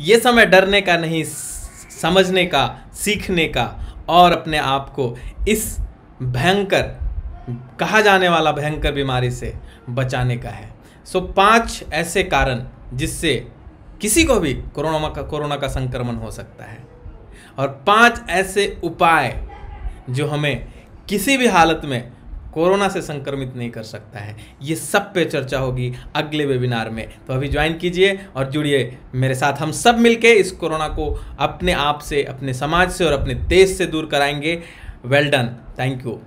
ये समय डरने का नहीं समझने का सीखने का और अपने आप को इस भयंकर कहा जाने वाला भयंकर बीमारी से बचाने का है सो पांच ऐसे कारण जिससे किसी को भी कोरोना का कोरोना का संक्रमण हो सकता है और पांच ऐसे उपाय जो हमें किसी भी हालत में कोरोना से संक्रमित नहीं कर सकता है ये सब पे चर्चा होगी अगले वेबिनार में तो अभी ज्वाइन कीजिए और जुड़िए मेरे साथ हम सब मिलके इस कोरोना को अपने आप से अपने समाज से और अपने देश से दूर कराएंगे वेल डन थैंक यू